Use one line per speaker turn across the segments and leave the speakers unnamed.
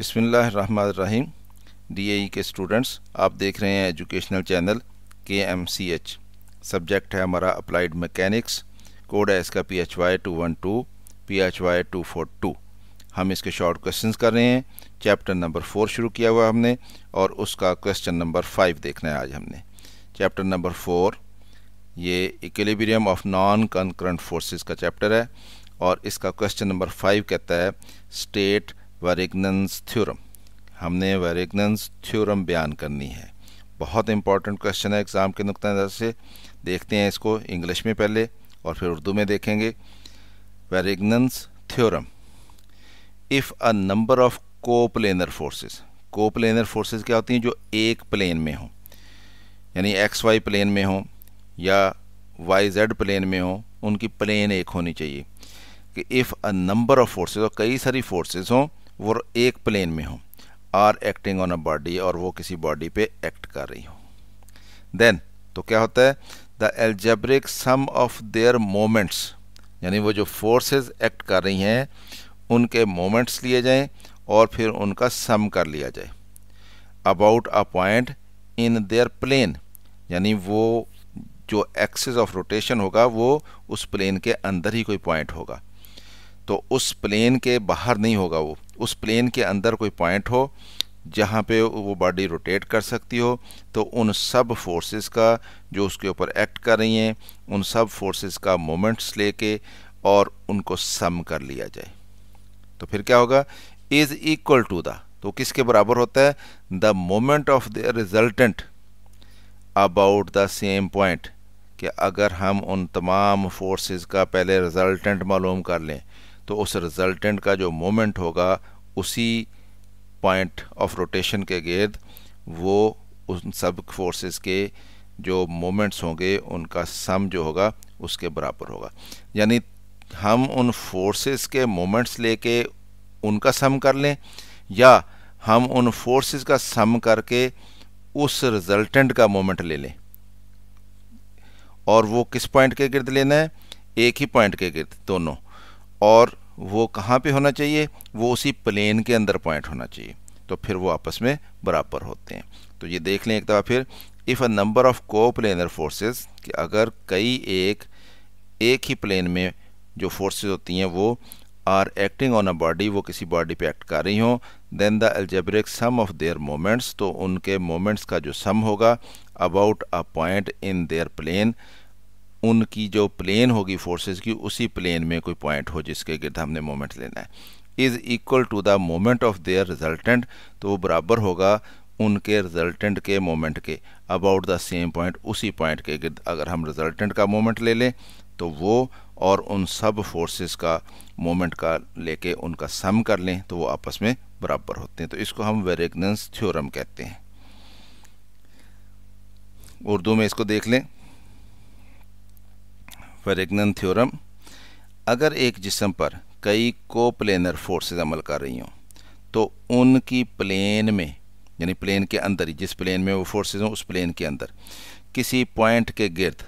बिस्मिल्लाहिर्रहमानिर्रहीम D e के students आप देख रहे हैं एजुकेशनल चैनल के एम सी एच सब्जेक्ट है हमारा अप्लाइड मैकेनिक्स कोड है इसका P H Y two one two P H Y two four two हम इसके शॉर्ट क्वेश्चंस कर रहे हैं चैप्टर नंबर फोर शुरू किया हुआ हमने और उसका क्वेश्चन नंबर फाइव देखना है आज हमने चैप्टर नंबर फोर ये equilibrium of non concurrent forces का चैप्टर है और इसका क्वेश्चन नंबर फाइव कहता है स्टेट वेरिग्नन्स थ्योरम हमने वेरिग्नन्स थ्योरम बयान करनी है बहुत इंपॉर्टेंट क्वेश्चन है एग्ज़ाम के नुक़ नज़र से देखते हैं इसको इंग्लिश में पहले और फिर उर्दू में देखेंगे Varignon's theorem if a number of forces को प्लेनर फोर्सेज क्या होती हैं जो एक प्लेन में हों यानी एक्स वाई प्लेन में हों या वाई जेड प्लेन में हों उनकी प्लेन एक होनी चाहिए कि if a number of forces और कई सारी फोर्सेज हों वो एक प्लेन में हो are acting on a body और वो किसी बॉडी पे एक्ट कर रही हो देन तो क्या होता है the algebraic sum of their moments यानी वो जो फोर्सेस एक्ट कर रही हैं उनके मोमेंट्स लिए जाएं और फिर उनका सम कर लिया जाए about a point in their plane यानी वो जो एक्सेस ऑफ रोटेशन होगा वो उस प्लेन के अंदर ही कोई पॉइंट होगा तो उस प्लेन के बाहर नहीं होगा वो उस प्लेन के अंदर कोई पॉइंट हो जहाँ पे वो बॉडी रोटेट कर सकती हो तो उन सब फोर्सेस का जो उसके ऊपर एक्ट कर रही हैं उन सब फोर्सेस का मोमेंट्स लेके और उनको सम कर लिया जाए तो फिर क्या होगा इज़ इक्वल टू द तो किसके बराबर होता है the moment of the resultant about the same point कि अगर हम उन तमाम फोर्सेस का पहले रिजल्टेंट मालूम कर लें तो उस रिजल्टेंट का जो मोमेंट होगा उसी पॉइंट ऑफ रोटेशन के गर्द वो उन सब फोर्सेस के जो मोमेंट्स होंगे उनका सम जो होगा उसके बराबर होगा यानी हम उन फोर्सेस के मोमेंट्स लेके उनका सम कर लें या हम उन फोर्सेस का सम करके उस रिजल्टेंट का मोमेंट ले लें और वो किस पॉइंट के गिर्द लेना है एक ही पॉइंट के गिर्द दोनों और वो कहाँ पे होना चाहिए वो उसी प्लेन के अंदर पॉइंट होना चाहिए तो फिर वो आपस में बराबर होते हैं तो ये देख लें एक दफ़ा फिर इफ़ अ नंबर ऑफ़ को प्लेनर फोर्सेज कि अगर कई एक एक ही प्लेन में जो फोर्सेज होती हैं वो are acting on a body वो किसी बॉडी पे एक्ट कर रही हों then the algebraic sum of their moments तो उनके मोमेंट्स का जो सम होगा about a point in their plane उनकी जो प्लेन होगी फोर्सेस की उसी प्लेन में कोई पॉइंट हो जिसके गिर्द हमने मोमेंट लेना है is equal to the moment of their resultant तो वो बराबर होगा उनके रिजल्टेंट के मोमेंट के अबाउट द सेम पॉइंट उसी पॉइंट के गिर्द अगर हम रिजल्टेंट का मोमेंट ले लें तो वो और उन सब फोर्सेस का मोमेंट का लेके उनका सम कर लें तो वो आपस में बराबर होते हैं तो इसको हम वेरेगनेंस थ्योरम कहते हैं उर्दू में इसको देख लें फेरेगनन थ्योरम अगर एक जिसम पर कई प्लेनर फोर्सेज अमल कर रही हों तो उनकी प्लेन में यानी प्लेन के अंदर ही जिस प्लेन में वो फोर्सेज हों उस प्लेन के अंदर किसी पॉइंट के गिर्द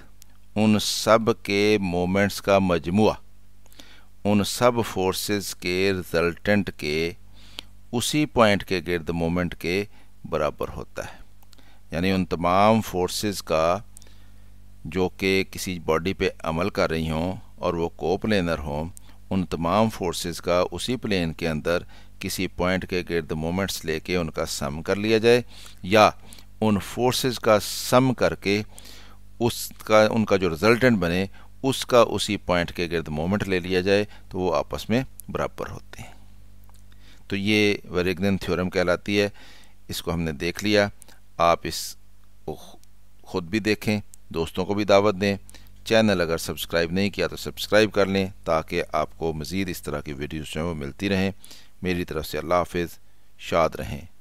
उन सब के मोमेंट्स का मजमु उन सब फोर्सेस के रिजल्टेंट के उसी पॉइंट के गिर्द मोमेंट के बराबर होता है यानी उन तमाम फोर्सेस का जो कि किसी बॉडी पे अमल कर रही हों और वो को प्लेनर हों उन तमाम फोर्सेस का उसी प्लेन के अंदर किसी पॉइंट के गर्द मोमेंट्स लेके उनका सम कर लिया जाए या उन फोर्सेस का सम करके उसका उनका जो रिजल्टेंट बने उसका उसी पॉइंट के गिर्द मोमेंट ले लिया जाए तो वो आपस में बराबर होते हैं तो ये वरिग्न थ्योरम कहलाती है इसको हमने देख लिया आप इस खुद भी देखें दोस्तों को भी दावत दें चैनल अगर सब्सक्राइब नहीं किया तो सब्सक्राइब कर लें ताकि आपको मज़ीद इस तरह की वीडियोज़ मिलती रहें मेरी तरफ से अल्लाह हाफिज़ शाद रहें